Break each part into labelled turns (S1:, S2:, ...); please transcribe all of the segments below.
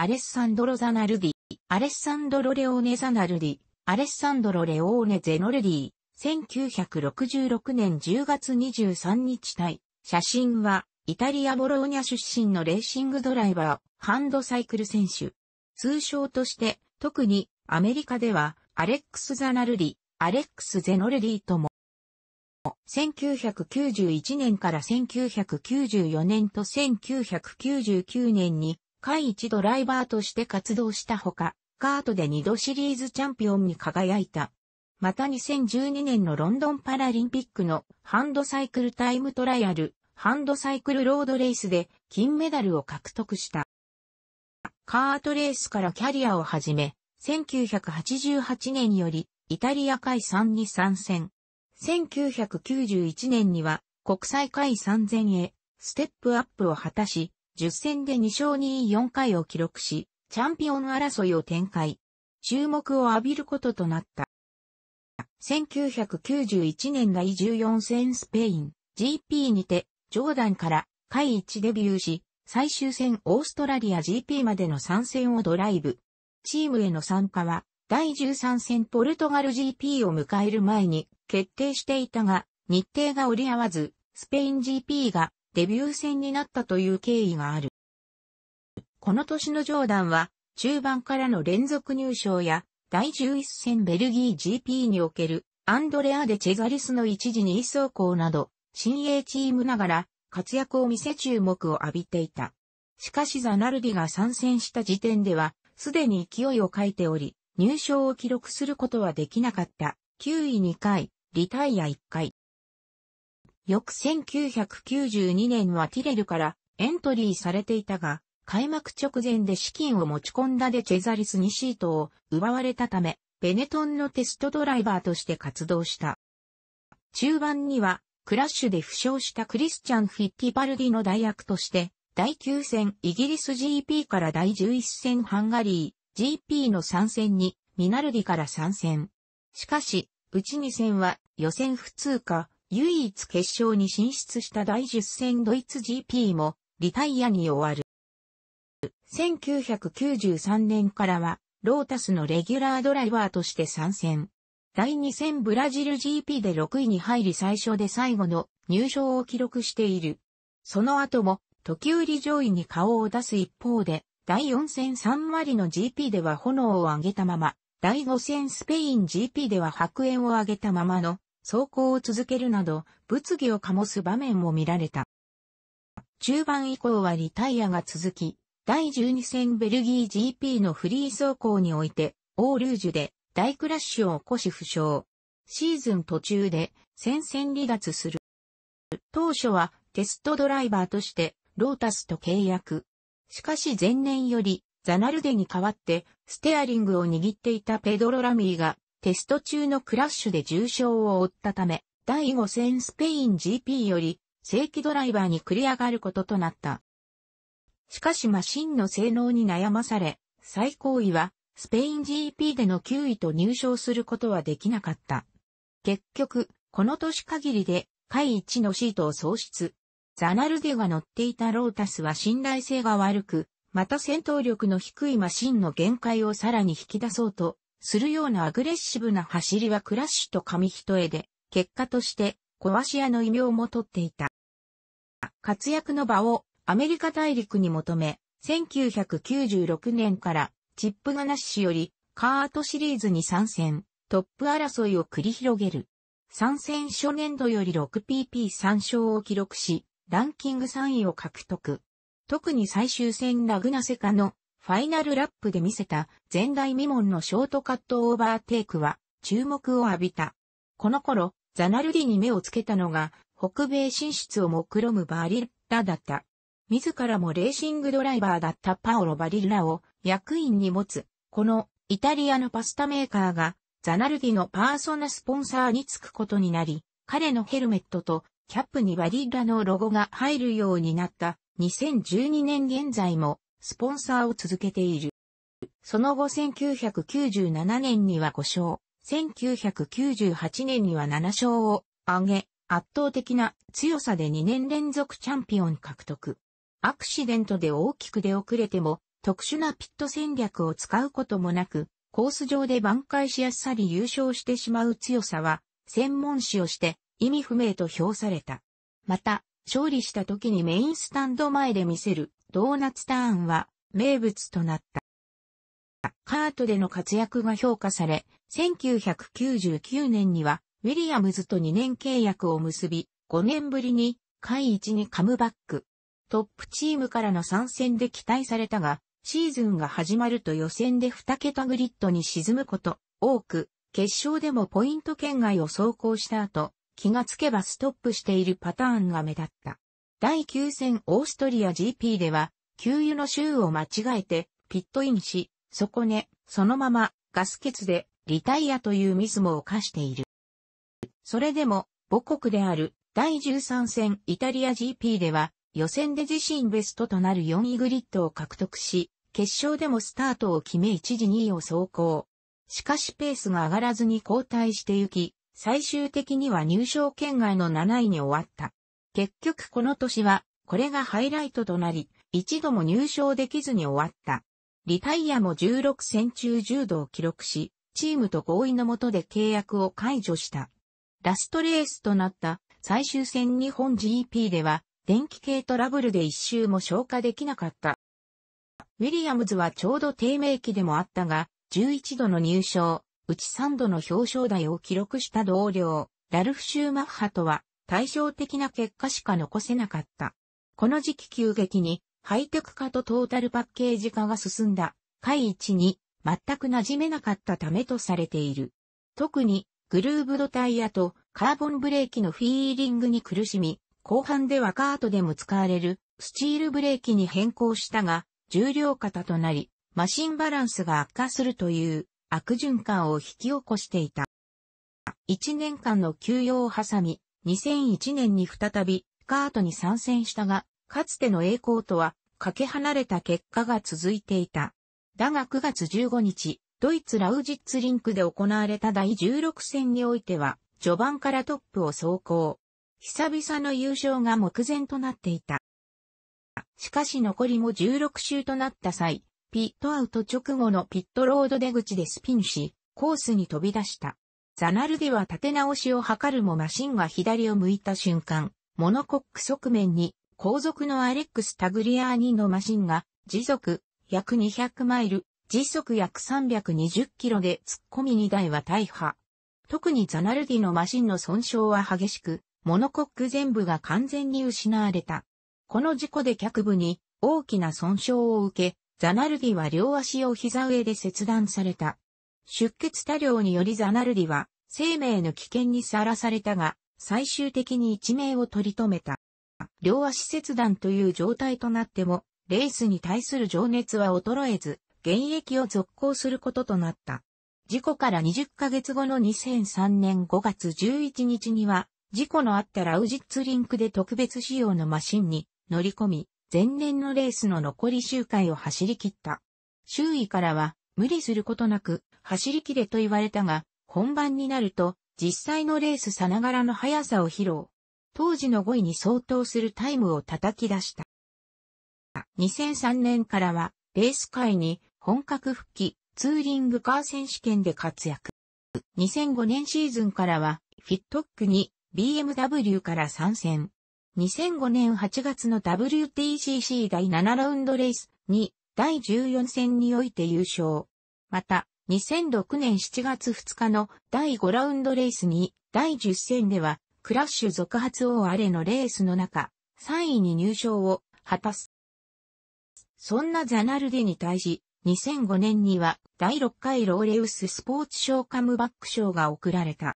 S1: アレッサンドロ・ザナルディ、アレッサンドロ・レオーネ・ザナルディ、アレッサンドロ・レオーネ・ゼノルディ、1966年10月23日対、写真は、イタリア・ボローニャ出身のレーシングドライバー、ハンドサイクル選手。通称として、特にアメリカでは、アレックス・ザナルディ、アレックス・ゼノルディとも、1991年から1994年と1999年に回一ドライバーとして活動したほか、カートで二度シリーズチャンピオンに輝いた。また2012年のロンドンパラリンピックのハンドサイクルタイムトライアル、ハンドサイクルロードレースで金メダルを獲得した。カートレースからキャリアを始め、1988年よりイタリア海3に参戦。1991年には国際海3000へステップアップを果たし、10戦で2勝2位4回を記録し、チャンピオン争いを展開。注目を浴びることとなった。1991年第14戦スペイン GP にて、ジョーダンから下1デビューし、最終戦オーストラリア GP までの参戦をドライブ。チームへの参加は、第13戦ポルトガル GP を迎える前に決定していたが、日程が折り合わず、スペイン GP がデビュー戦になったという経緯がある。この年のジョーダンは、中盤からの連続入賞や、第11戦ベルギー GP における、アンドレア・デ・チェザリスの一時に位走行など、新鋭チームながら、活躍を見せ注目を浴びていた。しかしザナルディが参戦した時点では、すでに勢いを欠いており、入賞を記録することはできなかった。9位2回、リタイア1回。翌1992年はティレルからエントリーされていたが、開幕直前で資金を持ち込んだでチェザリスにシートを奪われたため、ベネトンのテストドライバーとして活動した。中盤には、クラッシュで負傷したクリスチャン・フィッティパルディの代役として、第9戦イギリス GP から第11戦ハンガリー GP の参戦にミナルディから参戦。しかし、うち2戦は予選不通過、唯一決勝に進出した第10戦ドイツ GP もリタイアに終わる。1993年からはロータスのレギュラードライバーとして参戦。第2戦ブラジル GP で6位に入り最初で最後の入賞を記録している。その後も時折上位に顔を出す一方で、第4戦3割の GP では炎を上げたまま、第5戦スペイン GP では白煙を上げたままの走行を続けるなど、物議を醸す場面も見られた。中盤以降はリタイアが続き、第12戦ベルギー GP のフリー走行において、オールージュで大クラッシュを起こし負傷。シーズン途中で戦線離脱する。当初はテストドライバーとしてロータスと契約。しかし前年よりザナルデに代わってステアリングを握っていたペドロ・ラミーがテスト中のクラッシュで重傷を負ったため、第5戦スペイン GP より正規ドライバーに繰り上がることとなった。しかしマシンの性能に悩まされ、最高位はスペイン GP での9位と入賞することはできなかった。結局、この年限りで、下位1のシートを喪失。ザナルデが乗っていたロータスは信頼性が悪く、また戦闘力の低いマシンの限界をさらに引き出そうと、するようなアグレッシブな走りはクラッシュと紙一重で、結果として壊し屋の異名も取っていた。活躍の場をアメリカ大陸に求め、1996年からチップガナッシュよりカートシリーズに参戦、トップ争いを繰り広げる。参戦初年度より 6PP3 勝を記録し、ランキング3位を獲得。特に最終戦ラグナセカのファイナルラップで見せた前代未聞のショートカットオーバーテイクは注目を浴びた。この頃、ザナルディに目をつけたのが北米進出を目論むバリッラだった。自らもレーシングドライバーだったパオロ・バリッラを役員に持つ、このイタリアのパスタメーカーがザナルディのパーソナスポンサーにつくことになり、彼のヘルメットとキャップにバリッラのロゴが入るようになった2012年現在もスポンサーを続けている。その後1997年には5勝、1998年には7勝を挙げ、圧倒的な強さで2年連続チャンピオン獲得。アクシデントで大きく出遅れても、特殊なピット戦略を使うこともなく、コース上で挽回しやすさに優勝してしまう強さは、専門誌をして意味不明と評された。また、勝利した時にメインスタンド前で見せるドーナツターンは名物となった。カートでの活躍が評価され、1999年にはウィリアムズと2年契約を結び、5年ぶりに会一にカムバック。トップチームからの参戦で期待されたが、シーズンが始まると予選で2桁グリッドに沈むこと多く、決勝でもポイント圏外を走行した後、気がつけばストップしているパターンが目立った。第9戦オーストリア GP では、給油の周を間違えて、ピットインし、そこね、そのまま、ガス欠で、リタイアというミスも犯している。それでも、母国である、第13戦イタリア GP では、予選で自身ベストとなる4位グリッドを獲得し、決勝でもスタートを決め一時2位を走行。しかしペースが上がらずに後退してゆき、最終的には入賞圏外の7位に終わった。結局この年は、これがハイライトとなり、一度も入賞できずに終わった。リタイアも16戦中10度を記録し、チームと合意の下で契約を解除した。ラストレースとなった最終戦日本 GP では、電気系トラブルで一周も消化できなかった。ウィリアムズはちょうど低迷期でもあったが、11度の入賞、うち3度の表彰台を記録した同僚、ラルフ・シューマッハとは対照的な結果しか残せなかった。この時期急激にハイテク化とトータルパッケージ化が進んだ回一に全く馴染めなかったためとされている。特にグルーブドタイヤとカーボンブレーキのフィーリングに苦しみ、後半ではカートでも使われるスチールブレーキに変更したが、重量型となり、マシンバランスが悪化するという悪循環を引き起こしていた。1年間の休養を挟み、2001年に再びカートに参戦したが、かつての栄光とはかけ離れた結果が続いていた。だが9月15日、ドイツラウジッツリンクで行われた第16戦においては、序盤からトップを走行。久々の優勝が目前となっていた。しかし残りも16周となった際、ピットアウト直後のピットロード出口でスピンし、コースに飛び出した。ザナルデは立て直しを図るもマシンが左を向いた瞬間、モノコック側面に後続のアレックス・タグリアーニのマシンが時速約200マイル、時速約320キロで突っ込み2台は大破。特にザナルディのマシンの損傷は激しく、モノコック全部が完全に失われた。この事故で脚部に大きな損傷を受け、ザナルディは両足を膝上で切断された。出血多量によりザナルディは生命の危険にさらされたが、最終的に一命を取り留めた。両足切断という状態となっても、レースに対する情熱は衰えず、現役を続行することとなった。事故から20ヶ月後の2003年5月11日には、事故のあったラウジッツリンクで特別仕様のマシンに乗り込み、前年のレースの残り周回を走り切った。周囲からは、無理することなく、走り切れと言われたが、本番になると、実際のレースさながらの速さを披露。当時の5位に相当するタイムを叩き出した。2003年からは、レース界に本格復帰、ツーリングカー選手権で活躍。2005年シーズンからは、フィットックに BMW から参戦。2005年8月の WTCC 第7ラウンドレースに第14戦において優勝。また、2006年7月2日の第5ラウンドレースに第10戦ではクラッシュ続発王アレのレースの中3位に入賞を果たす。そんなザナルデに対し2005年には第6回ローレウススポーツ賞カムバック賞が贈られた。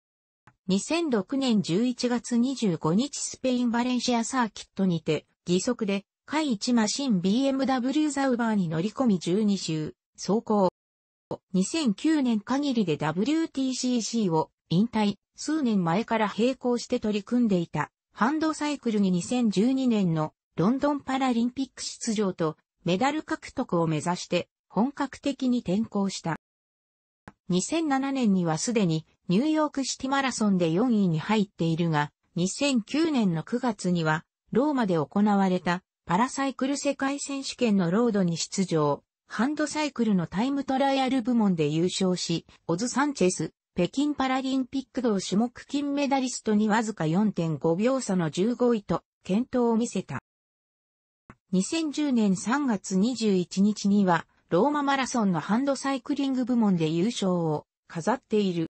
S1: 2006年11月25日スペインバレンシアサーキットにて、義足で、下位1マシン BMW ザウバーに乗り込み12周、走行。2009年限りで WTCC を引退、数年前から並行して取り組んでいた、ハンドサイクルに2012年のロンドンパラリンピック出場とメダル獲得を目指して本格的に転向した。2007年にはすでにニューヨークシティマラソンで4位に入っているが、2009年の9月にはローマで行われたパラサイクル世界選手権のロードに出場。ハンドサイクルのタイムトライアル部門で優勝し、オズ・サンチェス、北京パラリンピック同種目金メダリストにわずか4.5秒差の15位と、健闘を見せた。2010年3月21日には、ローママラソンのハンドサイクリング部門で優勝を飾っている。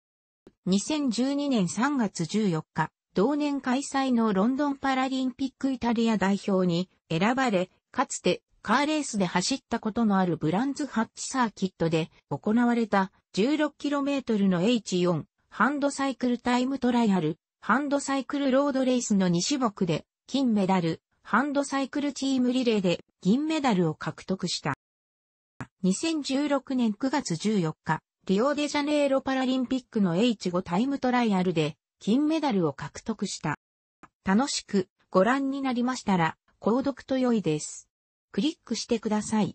S1: 2012年3月14日、同年開催のロンドンパラリンピックイタリア代表に選ばれ、かつてカーレースで走ったことのあるブランズハッチサーキットで行われた 16km の H4 ハンドサイクルタイムトライアルハンドサイクルロードレースの2種目で金メダルハンドサイクルチームリレーで銀メダルを獲得した。2016年9月14日、リオデジャネイロパラリンピックの H5 タイムトライアルで金メダルを獲得した。楽しくご覧になりましたら、購読と良いです。クリックしてください。